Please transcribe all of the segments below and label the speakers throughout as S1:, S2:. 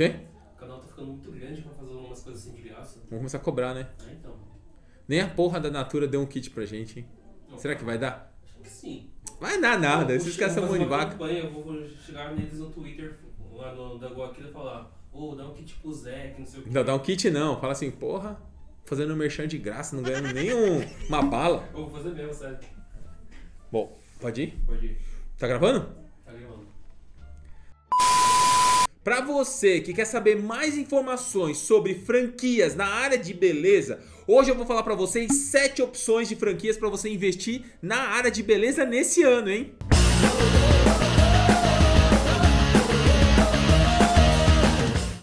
S1: Quê? O canal tá ficando muito grande pra fazer umas coisas assim de graça. Vamos começar a cobrar, né? É, então. Nem a porra da Natura deu um kit pra gente, hein? Não, Será que vai dar? Acho que sim. Vai dar nada, esses caras são mão de vaca. eu vou chegar neles no Twitter, lá no, da Guaquila, e falar: Ô, oh, dá um kit pro Zé, que não sei o que. Não, dá um kit não, fala assim, porra, fazendo um merchan de graça, não ganhando nenhum, uma bala. Eu vou fazer mesmo, sério. Bom, pode ir? Pode ir. Tá gravando? Para você que quer saber mais informações sobre franquias na área de beleza, hoje eu vou falar para vocês 7 opções de franquias para você investir na área de beleza nesse ano, hein?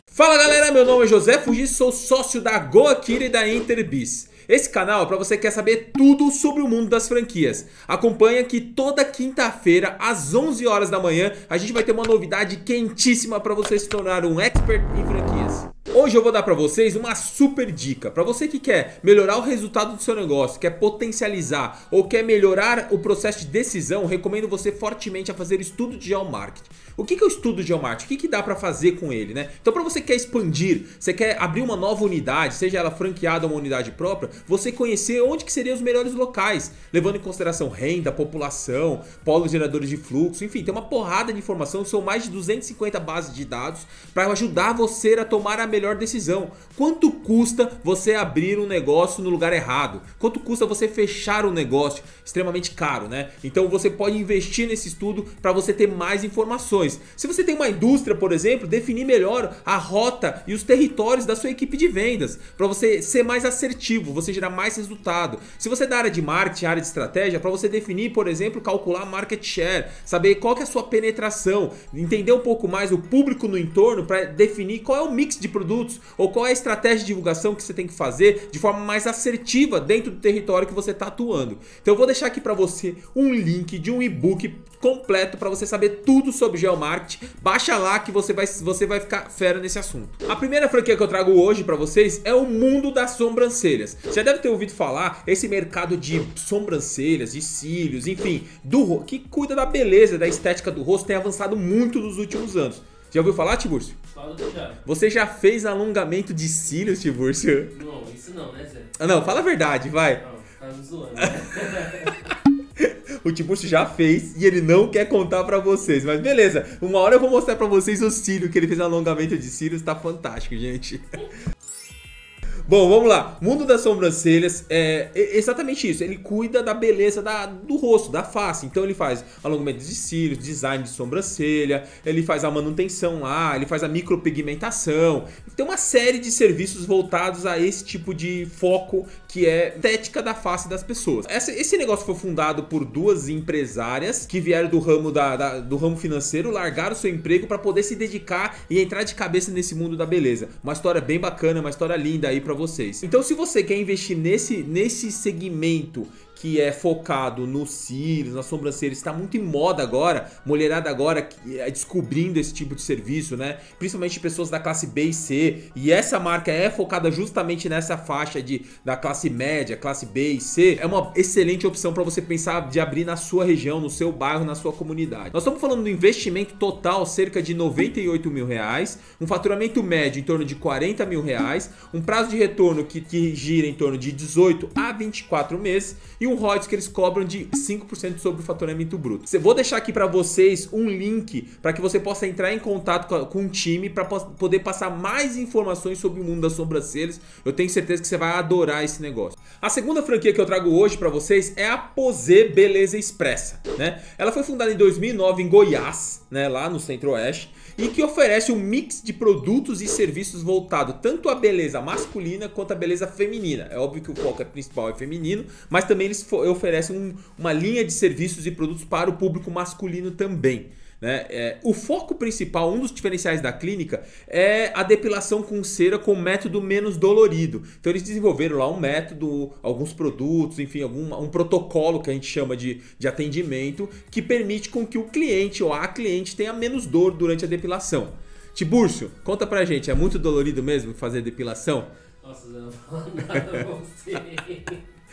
S1: Fala galera, meu nome é José Fuji, sou sócio da Goakira e da Interbis. Esse canal é para você que quer saber tudo sobre o mundo das franquias. Acompanha que toda quinta-feira às 11 horas da manhã a gente vai ter uma novidade quentíssima para você se tornar um expert em franquias. Hoje eu vou dar para vocês uma super dica. Para você que quer melhorar o resultado do seu negócio, quer potencializar ou quer melhorar o processo de decisão, recomendo você fortemente a fazer estudo de geomarketing. O que, que é o estudo de Walmart? O que, que dá para fazer com ele, né? Então, para você que quer expandir, você quer abrir uma nova unidade, seja ela franqueada ou uma unidade própria, você conhecer onde que seriam os melhores locais, levando em consideração renda, população, polos geradores de fluxo, enfim, tem uma porrada de informação, são mais de 250 bases de dados para ajudar você a tomar a melhor decisão. Quanto custa você abrir um negócio no lugar errado? Quanto custa você fechar um negócio? Extremamente caro, né? Então você pode investir nesse estudo para você ter mais informações. Se você tem uma indústria, por exemplo, definir melhor a rota e os territórios da sua equipe de vendas, para você ser mais assertivo, você gerar mais resultado. Se você é da área de marketing, área de estratégia, para você definir, por exemplo, calcular market share, saber qual que é a sua penetração, entender um pouco mais o público no entorno para definir qual é o mix de produtos ou qual é a estratégia de divulgação que você tem que fazer de forma mais assertiva dentro do território que você está atuando. Então eu vou deixar aqui para você um link de um e-book completo para você saber tudo sobre geomarketing Marketing. Baixa lá que você vai, você vai ficar fera nesse assunto. A primeira franquia que eu trago hoje para vocês é o mundo das sobrancelhas. Você já deve ter ouvido falar esse mercado de sobrancelhas, de cílios, enfim, do que cuida da beleza, da estética do rosto, tem avançado muito nos últimos anos. Já ouviu falar, Tiburcio? Você já fez alongamento de cílios, Tiburcio? Não, isso não, né, Zé? Ah, não, fala a verdade, vai. Não, tá me zoando. o Tiburcio já fez e ele não quer contar para vocês. Mas beleza, uma hora eu vou mostrar para vocês o Círio que ele fez alongamento de Círio, tá fantástico, gente. Bom, vamos lá. Mundo das sobrancelhas é exatamente isso. Ele cuida da beleza da, do rosto, da face. Então ele faz alongamento de cílios, design de sobrancelha, ele faz a manutenção lá, ele faz a micropigmentação. Tem uma série de serviços voltados a esse tipo de foco que é estética da face das pessoas. esse negócio foi fundado por duas empresárias que vieram do ramo, da, da do ramo financeiro, largaram seu emprego para poder se dedicar e entrar de cabeça nesse mundo da beleza. Uma história bem bacana, uma história linda aí para vocês. Então, se você quer investir nesse, nesse segmento que é focado nos cílios, na sobrancelha, está muito em moda agora, mulherada agora eh, descobrindo esse tipo de serviço, né? Principalmente pessoas da classe B e C. E essa marca é focada justamente nessa faixa de da classe média, classe B e C. É uma excelente opção para você pensar de abrir na sua região, no seu bairro, na sua comunidade. Nós estamos falando do investimento total cerca de 98 mil reais, um faturamento médio em torno de 40 mil reais, um prazo de retorno que, que gira em torno de 18 a 24 meses e e um royalties que eles cobram de 5% sobre o faturamento bruto. Vou deixar aqui para vocês um link para que você possa entrar em contato com, com o time para poder passar mais informações sobre o mundo das sobrancelhas. Eu tenho certeza que você vai adorar esse negócio. A segunda franquia que eu trago hoje para vocês é a Pose Beleza Expressa, né? Ela foi fundada em 2009 em Goiás né, lá no Centro-Oeste, e que oferece um mix de produtos e serviços voltado tanto à beleza masculina quanto à beleza feminina. É óbvio que o foco é principal é feminino, mas também eles oferecem um, uma linha de serviços e produtos para o público masculino também. Né? É, o foco principal, um dos diferenciais da clínica, é a depilação com cera com método menos dolorido. Então eles desenvolveram lá um método, alguns produtos, enfim, algum, um protocolo que a gente chama de, de atendimento que permite com que o cliente ou a cliente tenha menos dor durante a depilação. Tibúrcio, conta pra gente, é muito dolorido mesmo fazer depilação? Nossa, eu não falo nada com você.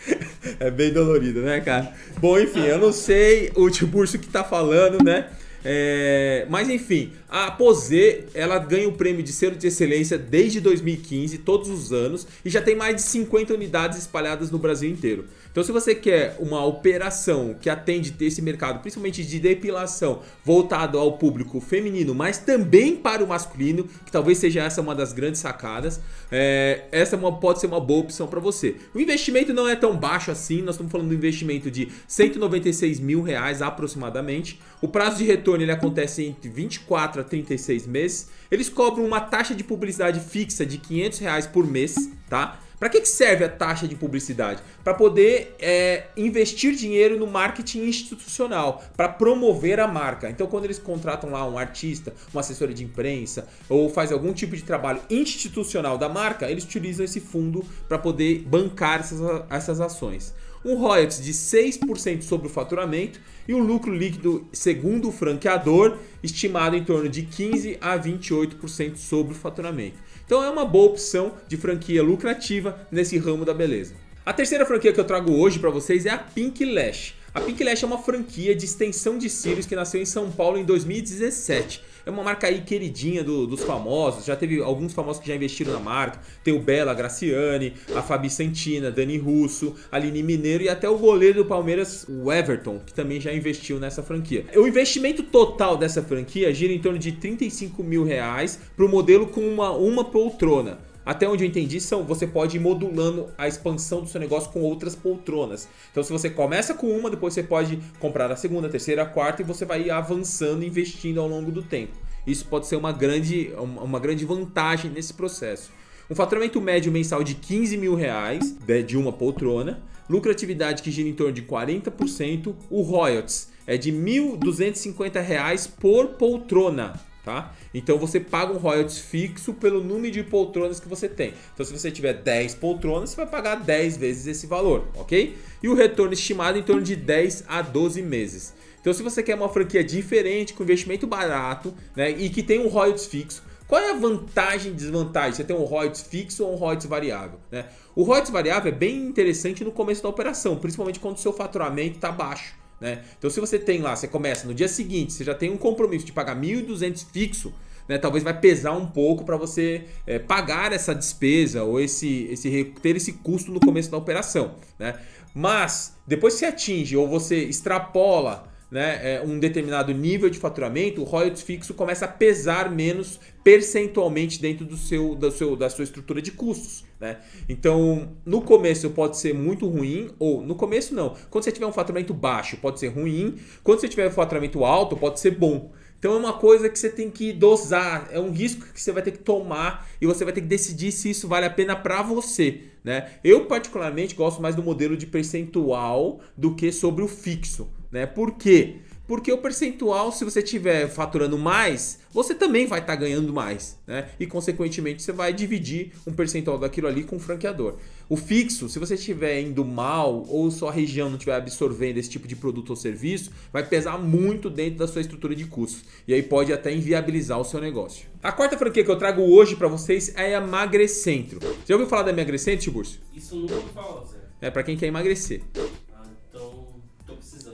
S1: É bem dolorido, né, cara? Bom, enfim, eu não sei o Tiburcio que tá falando, né? É, mas enfim, a Pose ela ganha o prêmio de selo de excelência desde 2015, todos os anos, e já tem mais de 50 unidades espalhadas no Brasil inteiro. Então, se você quer uma operação que atende esse mercado, principalmente de depilação, voltado ao público feminino, mas também para o masculino, que talvez seja essa uma das grandes sacadas, é, essa é uma, pode ser uma boa opção para você. O investimento não é tão baixo assim, nós estamos falando de um investimento de 196 mil reais aproximadamente. O prazo de retorno ele acontece entre 24 a 36 meses. Eles cobram uma taxa de publicidade fixa de 500 reais por mês, tá? Para que, que serve a taxa de publicidade? Para poder é, investir dinheiro no marketing institucional, para promover a marca. Então, quando eles contratam lá um artista, uma assessora de imprensa ou faz algum tipo de trabalho institucional da marca, eles utilizam esse fundo para poder bancar essas, essas ações um royalties de 6% sobre o faturamento e um lucro líquido, segundo o franqueador, estimado em torno de 15 a 28% sobre o faturamento. Então é uma boa opção de franquia lucrativa nesse ramo da beleza. A terceira franquia que eu trago hoje para vocês é a Pink Lash. A Pink Lash é uma franquia de extensão de cílios que nasceu em São Paulo em 2017 é uma marca aí queridinha do, dos famosos. Já teve alguns famosos que já investiram na marca. Tem o Bela, a Graciane, a Fabi Santina, Dani Russo, Aline Mineiro e até o goleiro do Palmeiras, o Everton, que também já investiu nessa franquia. O investimento total dessa franquia gira em torno de 35 mil reais para o modelo com uma, uma poltrona. Até onde eu entendi, são você pode ir modulando a expansão do seu negócio com outras poltronas. Então, se você começa com uma, depois você pode comprar a segunda, a terceira, a quarta e você vai avançando, investindo ao longo do tempo. Isso pode ser uma grande, uma grande vantagem nesse processo. Um faturamento médio mensal de 15 mil reais né, de uma poltrona, lucratividade que gira em torno de 40%, o royalties é de R$ 1.250 por poltrona. Tá? Então você paga um royalties fixo pelo número de poltronas que você tem. Então se você tiver 10 poltronas, você vai pagar 10 vezes esse valor, ok? E o retorno estimado é em torno de 10 a 12 meses. Então se você quer uma franquia diferente, com investimento barato, né, e que tem um royalties fixo, qual é a vantagem e desvantagem? Você tem um royalties fixo ou um royalties variável, né? O royalties variável é bem interessante no começo da operação, principalmente quando o seu faturamento está baixo. Né? Então, se você tem lá, você começa no dia seguinte, você já tem um compromisso de pagar 1.200 fixo, né? talvez vai pesar um pouco para você é, pagar essa despesa ou esse, esse ter esse custo no começo da operação. Né? Mas, depois que você atinge ou você extrapola né, é, um determinado nível de faturamento, o royalties fixo começa a pesar menos percentualmente dentro do seu, do seu, da sua estrutura de custos. Né? Então, no começo pode ser muito ruim, ou no começo não. Quando você tiver um faturamento baixo, pode ser ruim. Quando você tiver um faturamento alto, pode ser bom. Então é uma coisa que você tem que dosar, é um risco que você vai ter que tomar e você vai ter que decidir se isso vale a pena para você, né? Eu particularmente gosto mais do modelo de percentual do que sobre o fixo, né? Por quê? Porque o percentual, se você estiver faturando mais, você também vai estar tá ganhando mais, né? E consequentemente você vai dividir um percentual daquilo ali com o franqueador. O fixo, se você estiver indo mal ou sua região não estiver absorvendo esse tipo de produto ou serviço, vai pesar muito dentro da sua estrutura de custos e aí pode até inviabilizar o seu negócio. A quarta franquia que eu trago hoje para vocês é a Magrecentro. Você já ouviu falar da Magrecentro, Tiburcio? Isso nunca me fala, Zé. É para quem quer emagrecer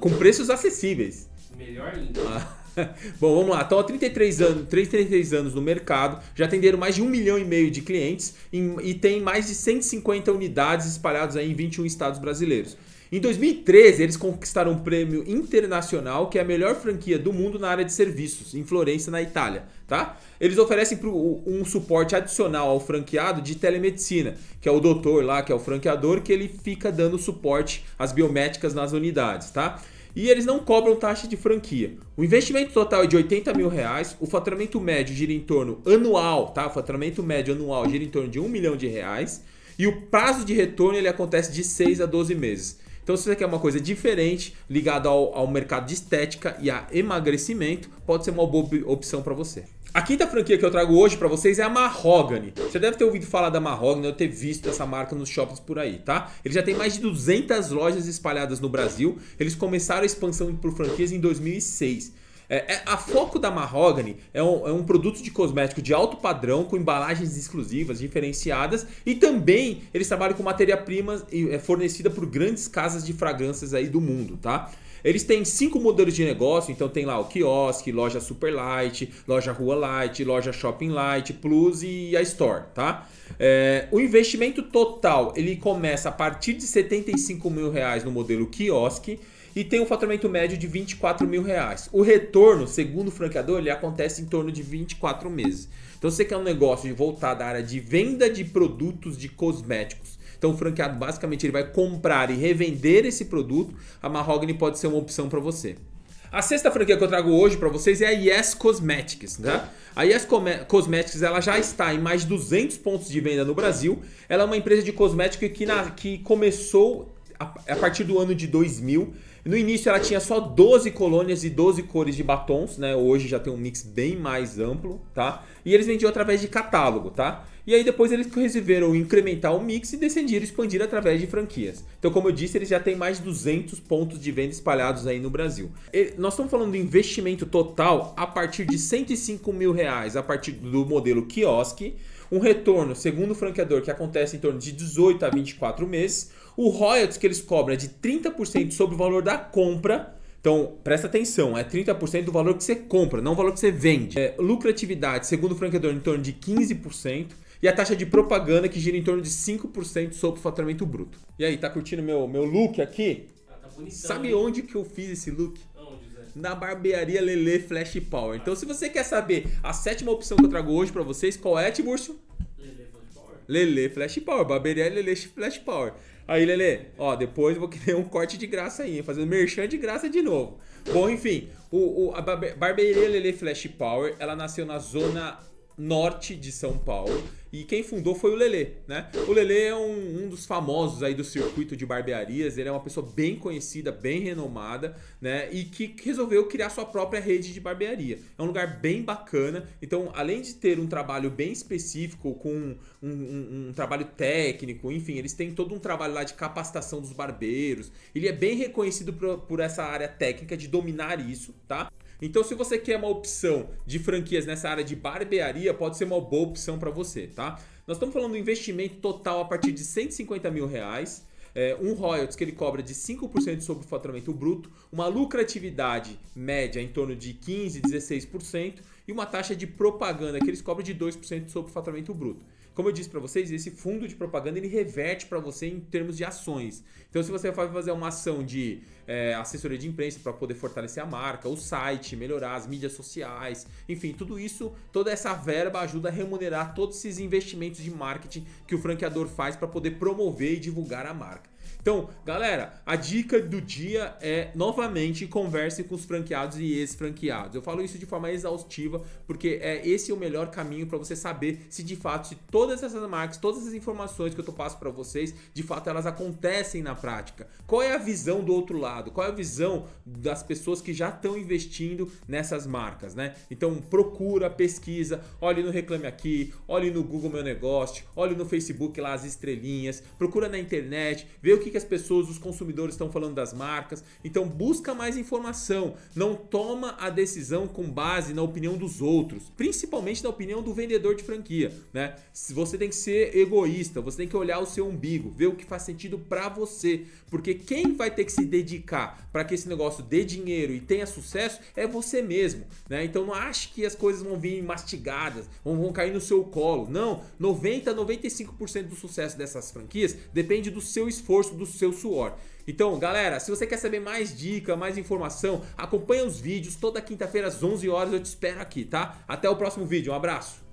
S1: com preços acessíveis. Melhor ainda. Ah, bom, vamos lá. Estão há 33 anos, 33 anos no mercado, já atenderam mais de um milhão e meio de clientes e, e tem mais de 150 unidades espalhadas em 21 estados brasileiros. Em 2013, eles conquistaram um prêmio internacional, que é a melhor franquia do mundo na área de serviços, em Florença, na Itália, tá? Eles oferecem um suporte adicional ao franqueado de telemedicina, que é o doutor lá, que é o franqueador, que ele fica dando suporte às biométricas nas unidades, tá? e eles não cobram taxa de franquia. O investimento total é de 80 mil reais, o faturamento médio gira em torno anual, tá? O faturamento médio anual gira em torno de 1 milhão de reais e o prazo de retorno ele acontece de 6 a 12 meses. Então, se você quer uma coisa diferente, ligada ao, ao mercado de estética e a emagrecimento, pode ser uma boa opção para você. A quinta franquia que eu trago hoje para vocês é a Mahogany. Você deve ter ouvido falar da Mahogany ou ter visto essa marca nos shoppings por aí, tá? Ele já tem mais de 200 lojas espalhadas no Brasil. Eles começaram a expansão por franquias em 2006. É, é, a Foco da Mahogany é um, é um produto de cosmético de alto padrão, com embalagens exclusivas, diferenciadas, e também eles trabalham com matéria-prima é, fornecida por grandes casas de fragrâncias aí do mundo, tá? Eles têm cinco modelos de negócio, então tem lá o quiosque, loja super light, loja rua light, loja shopping light, plus e a store, tá? É, o investimento total ele começa a partir de 75 mil reais no modelo quiosque e tem um faturamento médio de 24 mil reais. O retorno, segundo o franqueador, ele acontece em torno de 24 meses. Então você quer um negócio de voltar da área de venda de produtos de cosméticos. Então o franqueado basicamente ele vai comprar e revender esse produto. A Mahogany pode ser uma opção para você. A sexta franquia que eu trago hoje para vocês é a Yes Cosmetics, né? A Yes Cosmetics ela já está em mais de 200 pontos de venda no Brasil. Ela é uma empresa de cosmético que, que começou a, a partir do ano de 2000 no início ela tinha só 12 colônias e 12 cores de batons, né? Hoje já tem um mix bem mais amplo, tá? E eles vendiam através de catálogo, tá? E aí depois eles resolveram incrementar o mix e decidiram expandir através de franquias. Então, como eu disse, eles já têm mais de 200 pontos de venda espalhados aí no Brasil. E nós estamos falando de investimento total a partir de 105 mil reais, a partir do modelo quiosque, um retorno, segundo o franqueador, que acontece em torno de 18 a 24 meses. O royalties que eles cobram é de 30% sobre o valor da compra. Então, presta atenção, é 30% do valor que você compra, não o valor que você vende. É, lucratividade, segundo o franqueador, em torno de 15% e a taxa de propaganda que gira em torno de 5% sobre o faturamento bruto. E aí, tá curtindo meu, meu look aqui? Ah, tá bonitão, Sabe hein? onde que eu fiz esse look? na barbearia Lele Flash Power. Então, se você quer saber a sétima opção que eu trago hoje para vocês, qual é, Tiburcio? Lele Flash Power. Lele Flash Power, barbearia Lele Flash Power. Aí, Lele, ó, depois eu vou querer um corte de graça aí, fazendo merchan de graça de novo. Bom, enfim, o, o a barbearia Lele Flash Power, ela nasceu na zona norte de São Paulo. E quem fundou foi o Lele, né? O Lele é um, um, dos famosos aí do circuito de barbearias, ele é uma pessoa bem conhecida, bem renomada, né? E que resolveu criar sua própria rede de barbearia. É um lugar bem bacana, então além de ter um trabalho bem específico, com um, um, um trabalho técnico, enfim, eles têm todo um trabalho lá de capacitação dos barbeiros. Ele é bem reconhecido por, por essa área técnica de dominar isso, tá? Então, se você quer uma opção de franquias nessa área de barbearia, pode ser uma boa opção para você, tá? Nós estamos falando de investimento total a partir de 150 mil reais. É, um royalties que ele cobra de 5% sobre o faturamento bruto, uma lucratividade média em torno de 15%, 16% e uma taxa de propaganda que eles cobram de 2% sobre o faturamento bruto. Como eu disse para vocês, esse fundo de propaganda ele reverte para você em termos de ações. Então, se você vai fazer uma ação de é, assessoria de imprensa para poder fortalecer a marca, o site, melhorar as mídias sociais, enfim, tudo isso, toda essa verba ajuda a remunerar todos esses investimentos de marketing que o franqueador faz para poder promover e divulgar a marca. Então, galera, a dica do dia é novamente converse com os franqueados e ex-franqueados. Eu falo isso de forma exaustiva porque é esse é o melhor caminho para você saber se de fato se todas essas marcas, todas essas informações que eu tô passo para vocês, de fato elas acontecem na prática. Qual é a visão do outro lado? Qual é a visão das pessoas que já estão investindo nessas marcas, né? Então, procura, pesquisa, olhe no Reclame Aqui, olhe no Google Meu Negócio, olhe no Facebook lá as estrelinhas, procura na internet, vê o que que, as pessoas, os consumidores estão falando das marcas. Então busca mais informação, não toma a decisão com base na opinião dos outros, principalmente na opinião do vendedor de franquia, né? Você tem que ser egoísta, você tem que olhar o seu umbigo, ver o que faz sentido para você, porque quem vai ter que se dedicar para que esse negócio dê dinheiro e tenha sucesso é você mesmo, né? Então não ache que as coisas vão vir mastigadas, vão, vão cair no seu colo. Não, 90, 95% do sucesso dessas franquias depende do seu esforço, do seu suor. Então, galera, se você quer saber mais dica, mais informação, acompanha os vídeos. Toda quinta-feira às 11 horas eu te espero aqui, tá? Até o próximo vídeo. Um abraço.